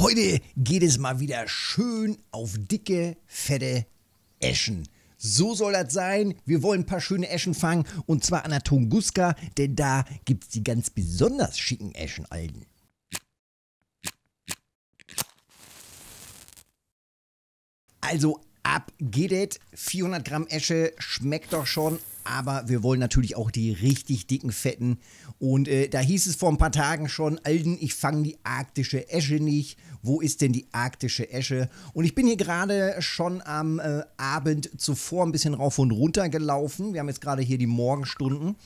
Heute geht es mal wieder schön auf dicke, fette Eschen. So soll das sein. Wir wollen ein paar schöne Eschen fangen und zwar an der Tunguska, denn da gibt es die ganz besonders schicken Eschenalden. Also ab geht es. 400 Gramm Esche schmeckt doch schon aber wir wollen natürlich auch die richtig dicken Fetten. Und äh, da hieß es vor ein paar Tagen schon, Alden, ich fange die arktische Esche nicht. Wo ist denn die arktische Esche? Und ich bin hier gerade schon am äh, Abend zuvor ein bisschen rauf und runter gelaufen. Wir haben jetzt gerade hier die Morgenstunden.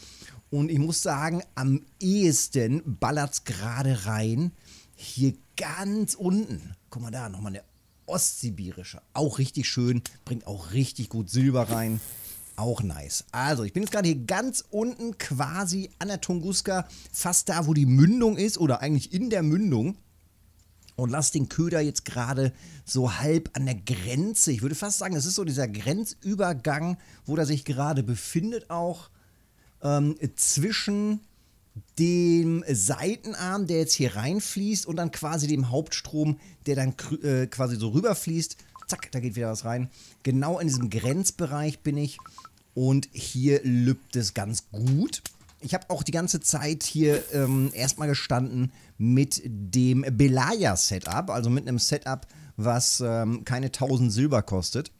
Und ich muss sagen, am ehesten ballert es gerade rein. Hier ganz unten. Guck mal da, nochmal eine ostsibirische. Auch richtig schön, bringt auch richtig gut Silber rein auch nice. Also, ich bin jetzt gerade hier ganz unten quasi an der Tunguska, fast da, wo die Mündung ist oder eigentlich in der Mündung. Und lass den Köder jetzt gerade so halb an der Grenze. Ich würde fast sagen, es ist so dieser Grenzübergang, wo er sich gerade befindet, auch ähm, zwischen dem Seitenarm, der jetzt hier reinfließt, und dann quasi dem Hauptstrom, der dann äh, quasi so rüberfließt Zack, da geht wieder was rein. Genau in diesem Grenzbereich bin ich. Und hier lübt es ganz gut. Ich habe auch die ganze Zeit hier ähm, erstmal gestanden mit dem Belaya-Setup, also mit einem Setup, was ähm, keine 1000 Silber kostet.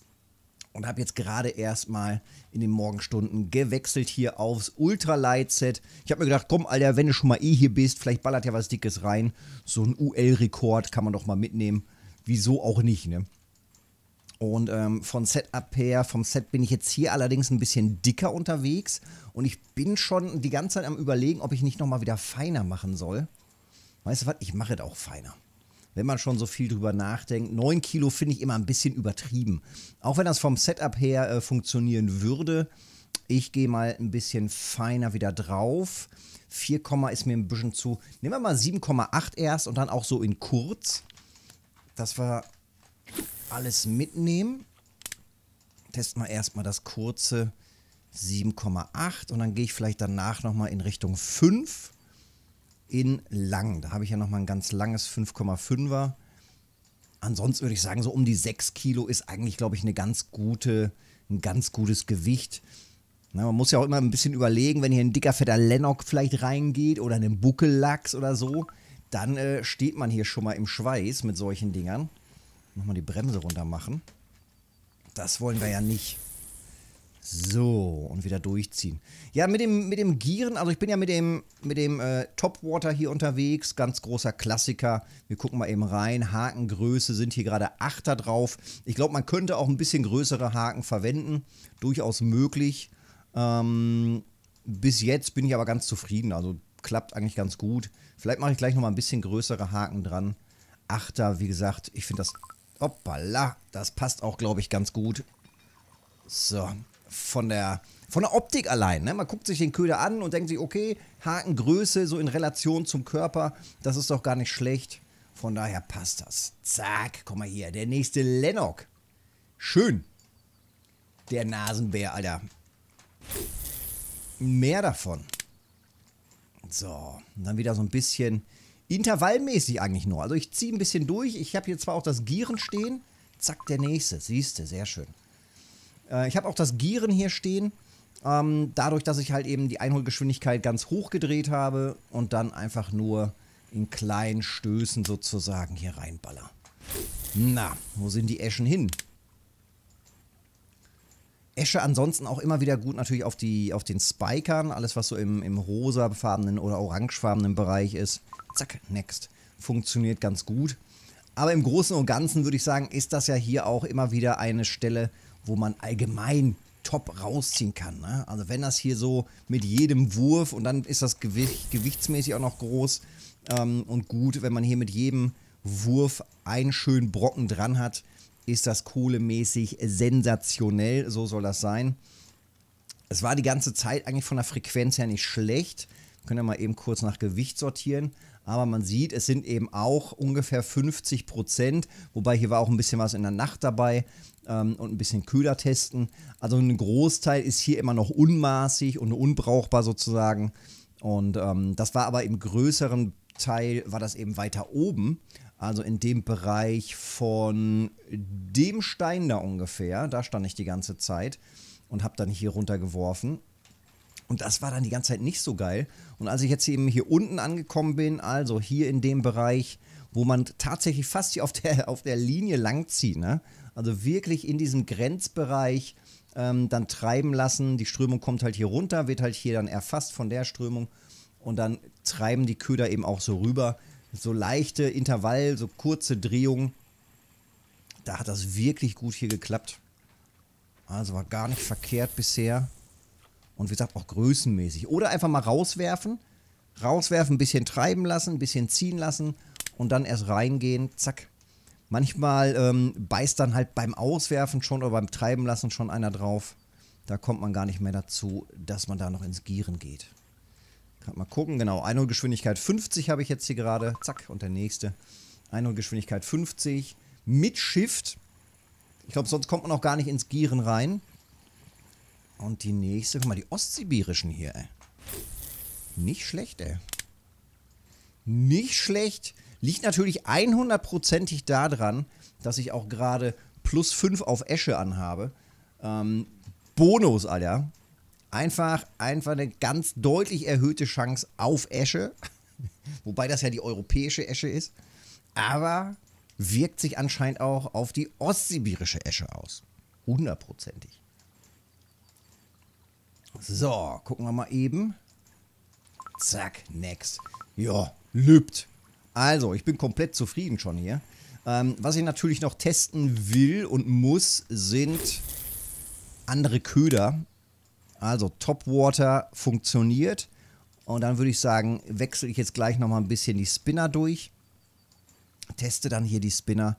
Und habe jetzt gerade erstmal in den Morgenstunden gewechselt hier aufs Ultralight-Set. Ich habe mir gedacht, komm, Alter, wenn du schon mal eh hier bist, vielleicht ballert ja was Dickes rein. So ein UL-Rekord kann man doch mal mitnehmen. Wieso auch nicht, ne? Und ähm, von Setup her, vom Set bin ich jetzt hier allerdings ein bisschen dicker unterwegs. Und ich bin schon die ganze Zeit am überlegen, ob ich nicht nochmal wieder feiner machen soll. Weißt du was? Ich mache es auch feiner. Wenn man schon so viel drüber nachdenkt. 9 Kilo finde ich immer ein bisschen übertrieben. Auch wenn das vom Setup her äh, funktionieren würde. Ich gehe mal ein bisschen feiner wieder drauf. 4, ist mir ein bisschen zu. Nehmen wir mal 7,8 erst und dann auch so in kurz. Das war alles mitnehmen. Testen wir erstmal das kurze 7,8 und dann gehe ich vielleicht danach nochmal in Richtung 5 in lang. Da habe ich ja nochmal ein ganz langes 5,5er. Ansonsten würde ich sagen, so um die 6 Kilo ist eigentlich, glaube ich, eine ganz gute, ein ganz gutes Gewicht. Na, man muss ja auch immer ein bisschen überlegen, wenn hier ein dicker, fetter Lennock vielleicht reingeht oder einen Buckellachs oder so, dann äh, steht man hier schon mal im Schweiß mit solchen Dingern. Nochmal die Bremse runter machen. Das wollen wir ja nicht. So, und wieder durchziehen. Ja, mit dem, mit dem Gieren, also ich bin ja mit dem, mit dem äh, Topwater hier unterwegs, ganz großer Klassiker. Wir gucken mal eben rein. Hakengröße sind hier gerade 8er drauf. Ich glaube, man könnte auch ein bisschen größere Haken verwenden. Durchaus möglich. Ähm, bis jetzt bin ich aber ganz zufrieden. Also klappt eigentlich ganz gut. Vielleicht mache ich gleich nochmal ein bisschen größere Haken dran. Achter, wie gesagt, ich finde das Hoppala, das passt auch, glaube ich, ganz gut. So, von der, von der Optik allein. Ne? Man guckt sich den Köder an und denkt sich, okay, Hakengröße so in Relation zum Körper, das ist doch gar nicht schlecht. Von daher passt das. Zack, guck mal hier, der nächste Lennox. Schön. Der Nasenbär, Alter. Mehr davon. So, und dann wieder so ein bisschen Intervallmäßig eigentlich nur. Also ich ziehe ein bisschen durch. Ich habe hier zwar auch das Gieren stehen. Zack, der nächste. Siehst du, sehr schön. Äh, ich habe auch das Gieren hier stehen. Ähm, dadurch, dass ich halt eben die Einholgeschwindigkeit ganz hoch gedreht habe und dann einfach nur in kleinen Stößen sozusagen hier reinballer. Na, wo sind die Eschen hin? Esche ansonsten auch immer wieder gut natürlich auf, die, auf den Spikern, alles was so im, im rosafarbenen oder orangefarbenen Bereich ist. Zack, next. Funktioniert ganz gut. Aber im Großen und Ganzen würde ich sagen, ist das ja hier auch immer wieder eine Stelle, wo man allgemein top rausziehen kann. Ne? Also wenn das hier so mit jedem Wurf und dann ist das Gewicht, gewichtsmäßig auch noch groß ähm, und gut, wenn man hier mit jedem Wurf einen schönen Brocken dran hat, ist das kohlemäßig sensationell, so soll das sein. Es war die ganze Zeit eigentlich von der Frequenz her nicht schlecht. können wir mal eben kurz nach Gewicht sortieren. Aber man sieht, es sind eben auch ungefähr 50 Prozent. Wobei hier war auch ein bisschen was in der Nacht dabei ähm, und ein bisschen kühler testen. Also ein Großteil ist hier immer noch unmaßig und unbrauchbar sozusagen. Und ähm, das war aber im größeren Teil, war das eben weiter oben. Also in dem Bereich von dem Stein da ungefähr. Da stand ich die ganze Zeit und habe dann hier runter geworfen. Und das war dann die ganze Zeit nicht so geil. Und als ich jetzt eben hier unten angekommen bin, also hier in dem Bereich, wo man tatsächlich fast hier auf der, auf der Linie langzieht, ne? also wirklich in diesem Grenzbereich ähm, dann treiben lassen. Die Strömung kommt halt hier runter, wird halt hier dann erfasst von der Strömung und dann treiben die Köder eben auch so rüber so leichte Intervall, so kurze Drehung. Da hat das wirklich gut hier geklappt. Also war gar nicht verkehrt bisher. Und wie gesagt, auch größenmäßig. Oder einfach mal rauswerfen. Rauswerfen, ein bisschen treiben lassen, ein bisschen ziehen lassen und dann erst reingehen. Zack. Manchmal ähm, beißt dann halt beim Auswerfen schon oder beim Treiben lassen schon einer drauf. Da kommt man gar nicht mehr dazu, dass man da noch ins Gieren geht. Gerade mal gucken, genau. Einholgeschwindigkeit 50 habe ich jetzt hier gerade. Zack, und der nächste. Einholgeschwindigkeit 50 mit Shift. Ich glaube, sonst kommt man auch gar nicht ins Gieren rein. Und die nächste, guck mal, die Ostsibirischen hier, ey. Nicht schlecht, ey. Nicht schlecht. Liegt natürlich 100%ig daran, dass ich auch gerade plus 5 auf Esche anhabe. Ähm, Bonus, Alter einfach, einfach eine ganz deutlich erhöhte Chance auf Esche. Wobei das ja die europäische Esche ist. Aber wirkt sich anscheinend auch auf die ostsibirische Esche aus. Hundertprozentig. So, gucken wir mal eben. Zack, next. Ja, lübt. Also, ich bin komplett zufrieden schon hier. Ähm, was ich natürlich noch testen will und muss, sind andere Köder. Also Topwater funktioniert. Und dann würde ich sagen, wechsle ich jetzt gleich nochmal ein bisschen die Spinner durch. Teste dann hier die Spinner.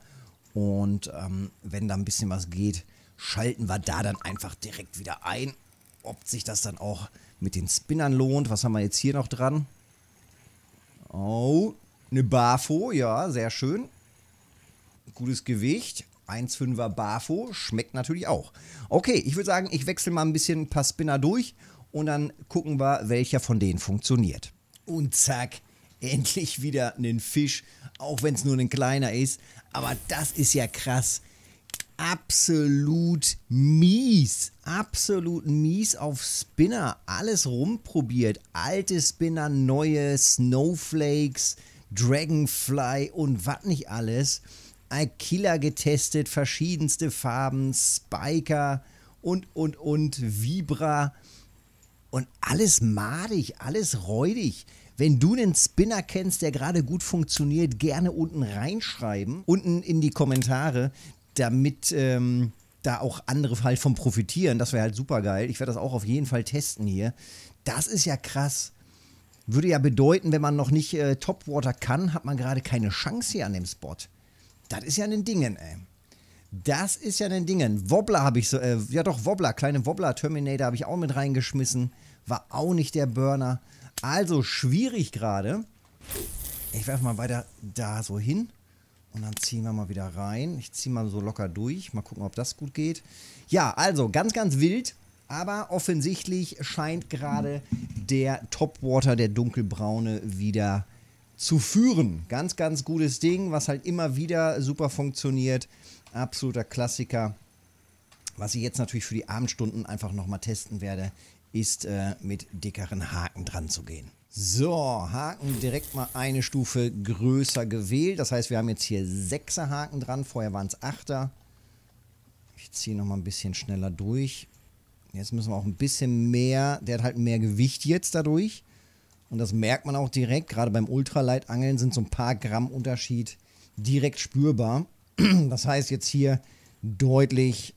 Und ähm, wenn da ein bisschen was geht, schalten wir da dann einfach direkt wieder ein. Ob sich das dann auch mit den Spinnern lohnt. Was haben wir jetzt hier noch dran? Oh, eine Barfo, ja, sehr schön. Gutes Gewicht. 1,5er Bafo schmeckt natürlich auch. Okay, ich würde sagen, ich wechsle mal ein bisschen ein paar Spinner durch und dann gucken wir, welcher von denen funktioniert. Und zack, endlich wieder einen Fisch, auch wenn es nur ein kleiner ist. Aber das ist ja krass. Absolut mies, absolut mies auf Spinner. Alles rumprobiert. Alte Spinner, neue Snowflakes, Dragonfly und was nicht alles. Killer getestet, verschiedenste Farben, Spiker und, und, und, Vibra. Und alles madig, alles räudig. Wenn du einen Spinner kennst, der gerade gut funktioniert, gerne unten reinschreiben, unten in die Kommentare, damit ähm, da auch andere halt von profitieren. Das wäre halt super geil. Ich werde das auch auf jeden Fall testen hier. Das ist ja krass. Würde ja bedeuten, wenn man noch nicht äh, Topwater kann, hat man gerade keine Chance hier an dem Spot. Das ist ja ein Dingen, ey. Das ist ja ein Dingen. Wobbler habe ich so, äh, ja doch, Wobbler, kleine Wobbler, Terminator habe ich auch mit reingeschmissen. War auch nicht der Burner. Also schwierig gerade. Ich werfe mal weiter da so hin. Und dann ziehen wir mal wieder rein. Ich ziehe mal so locker durch. Mal gucken, ob das gut geht. Ja, also ganz, ganz wild. Aber offensichtlich scheint gerade der Topwater, der dunkelbraune, wieder zu zu führen. Ganz, ganz gutes Ding, was halt immer wieder super funktioniert. Absoluter Klassiker. Was ich jetzt natürlich für die Abendstunden einfach nochmal testen werde, ist äh, mit dickeren Haken dran zu gehen. So, Haken direkt mal eine Stufe größer gewählt. Das heißt, wir haben jetzt hier 6 er Haken dran. Vorher waren es 8er. Ich ziehe nochmal ein bisschen schneller durch. Jetzt müssen wir auch ein bisschen mehr, der hat halt mehr Gewicht jetzt dadurch. Und das merkt man auch direkt. Gerade beim Ultraleitangeln sind so ein paar Gramm Unterschied direkt spürbar. Das heißt jetzt hier deutlich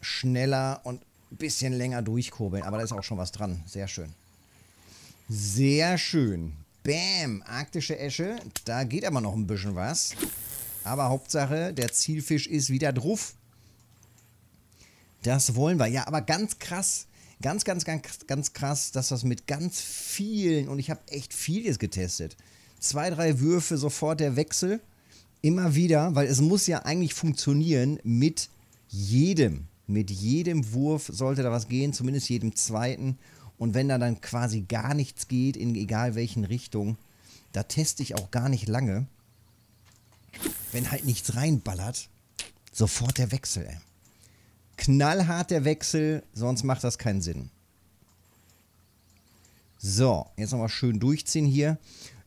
schneller und ein bisschen länger durchkurbeln. Aber da ist auch schon was dran. Sehr schön. Sehr schön. Bam, arktische Esche. Da geht aber noch ein bisschen was. Aber Hauptsache, der Zielfisch ist wieder drauf. Das wollen wir. Ja, aber ganz krass. Ganz, ganz, ganz, ganz krass, dass das mit ganz vielen, und ich habe echt vieles getestet. Zwei, drei Würfe, sofort der Wechsel. Immer wieder, weil es muss ja eigentlich funktionieren mit jedem. Mit jedem Wurf sollte da was gehen, zumindest jedem zweiten. Und wenn da dann quasi gar nichts geht, in egal welchen Richtung, da teste ich auch gar nicht lange. Wenn halt nichts reinballert, sofort der Wechsel, ey knallhart der Wechsel, sonst macht das keinen Sinn. So, jetzt nochmal schön durchziehen hier.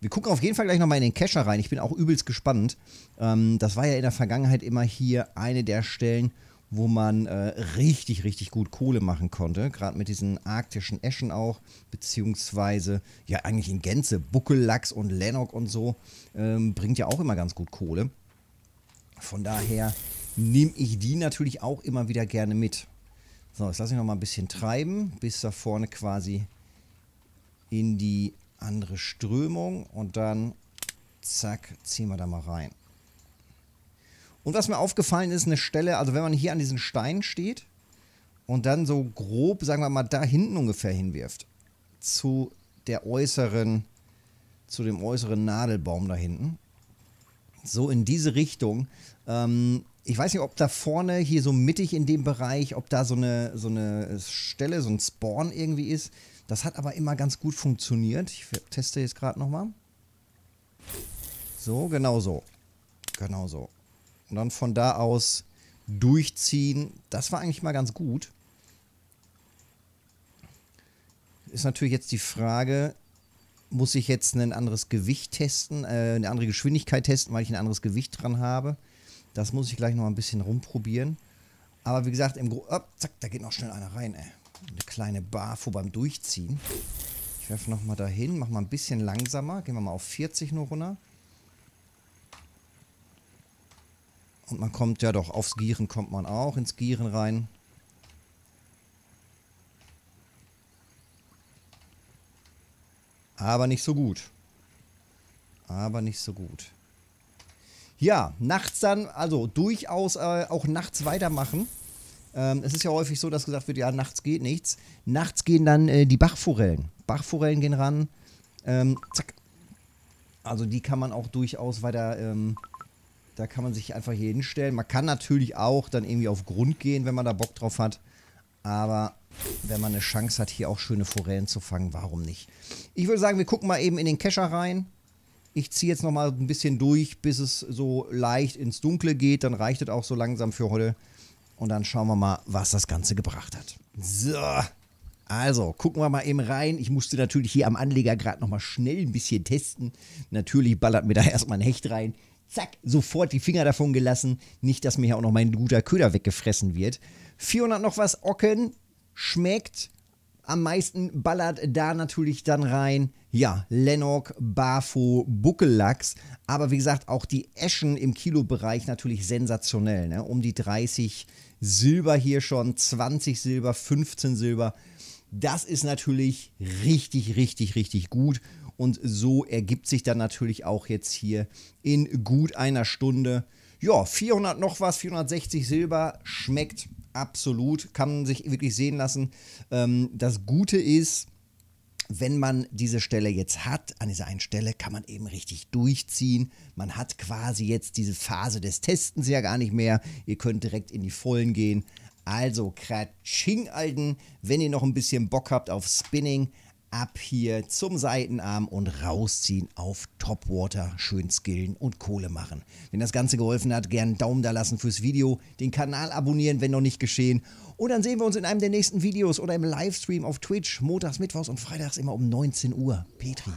Wir gucken auf jeden Fall gleich nochmal in den Kescher rein. Ich bin auch übelst gespannt. Ähm, das war ja in der Vergangenheit immer hier eine der Stellen, wo man äh, richtig, richtig gut Kohle machen konnte. Gerade mit diesen arktischen Eschen auch, beziehungsweise ja eigentlich in Gänze, Buckellachs und Lennock und so, ähm, bringt ja auch immer ganz gut Kohle. Von daher nehme ich die natürlich auch immer wieder gerne mit. So, jetzt lasse ich noch mal ein bisschen treiben, bis da vorne quasi in die andere Strömung und dann zack, ziehen wir da mal rein. Und was mir aufgefallen ist, eine Stelle, also wenn man hier an diesen Stein steht und dann so grob, sagen wir mal, da hinten ungefähr hinwirft, zu der äußeren, zu dem äußeren Nadelbaum da hinten, so in diese Richtung, ähm, ich weiß nicht, ob da vorne hier so mittig in dem Bereich, ob da so eine, so eine Stelle, so ein Spawn irgendwie ist. Das hat aber immer ganz gut funktioniert. Ich teste jetzt gerade nochmal. So, genau so. Genau so. Und dann von da aus durchziehen. Das war eigentlich mal ganz gut. Ist natürlich jetzt die Frage, muss ich jetzt ein anderes Gewicht testen, äh, eine andere Geschwindigkeit testen, weil ich ein anderes Gewicht dran habe? Das muss ich gleich noch ein bisschen rumprobieren. Aber wie gesagt, im Gro oh, zack, da geht noch schnell einer rein, ey. Eine kleine Barfo beim Durchziehen. Ich werfe nochmal dahin, mach mal ein bisschen langsamer. Gehen wir mal auf 40 nur runter. Und man kommt ja doch, aufs Gieren kommt man auch, ins Gieren rein. Aber nicht so gut. Aber nicht so gut. Ja, nachts dann, also durchaus äh, auch nachts weitermachen. Ähm, es ist ja häufig so, dass gesagt wird, ja, nachts geht nichts. Nachts gehen dann äh, die Bachforellen. Bachforellen gehen ran. Ähm, zack. Also die kann man auch durchaus weiter, ähm, da kann man sich einfach hier hinstellen. Man kann natürlich auch dann irgendwie auf Grund gehen, wenn man da Bock drauf hat. Aber wenn man eine Chance hat, hier auch schöne Forellen zu fangen, warum nicht? Ich würde sagen, wir gucken mal eben in den Kescher rein ich ziehe jetzt nochmal ein bisschen durch, bis es so leicht ins Dunkle geht. Dann reicht es auch so langsam für heute. Und dann schauen wir mal, was das Ganze gebracht hat. So, also, gucken wir mal eben rein. Ich musste natürlich hier am Anleger gerade nochmal schnell ein bisschen testen. Natürlich ballert mir da erstmal ein Hecht rein. Zack, sofort die Finger davon gelassen. Nicht, dass mir hier auch noch mein guter Köder weggefressen wird. 400 noch was Ocken. Schmeckt. Am meisten ballert da natürlich dann rein, ja, Lennox, Bafo, Buckellachs. Aber wie gesagt, auch die Eschen im Kilobereich natürlich sensationell. Ne? Um die 30 Silber hier schon, 20 Silber, 15 Silber. Das ist natürlich richtig, richtig, richtig gut. Und so ergibt sich dann natürlich auch jetzt hier in gut einer Stunde. Ja, 400 noch was, 460 Silber schmeckt absolut. Kann man sich wirklich sehen lassen. Ähm, das Gute ist, wenn man diese Stelle jetzt hat, an dieser einen Stelle kann man eben richtig durchziehen. Man hat quasi jetzt diese Phase des Testens ja gar nicht mehr. Ihr könnt direkt in die Vollen gehen. Also Kratsching, Alten, wenn ihr noch ein bisschen Bock habt auf Spinning, ab hier zum Seitenarm und rausziehen auf Topwater, schön skillen und Kohle machen. Wenn das Ganze geholfen hat, gerne einen Daumen da lassen fürs Video, den Kanal abonnieren, wenn noch nicht geschehen. Und dann sehen wir uns in einem der nächsten Videos oder im Livestream auf Twitch, montags, mittwochs und freitags immer um 19 Uhr. Petri.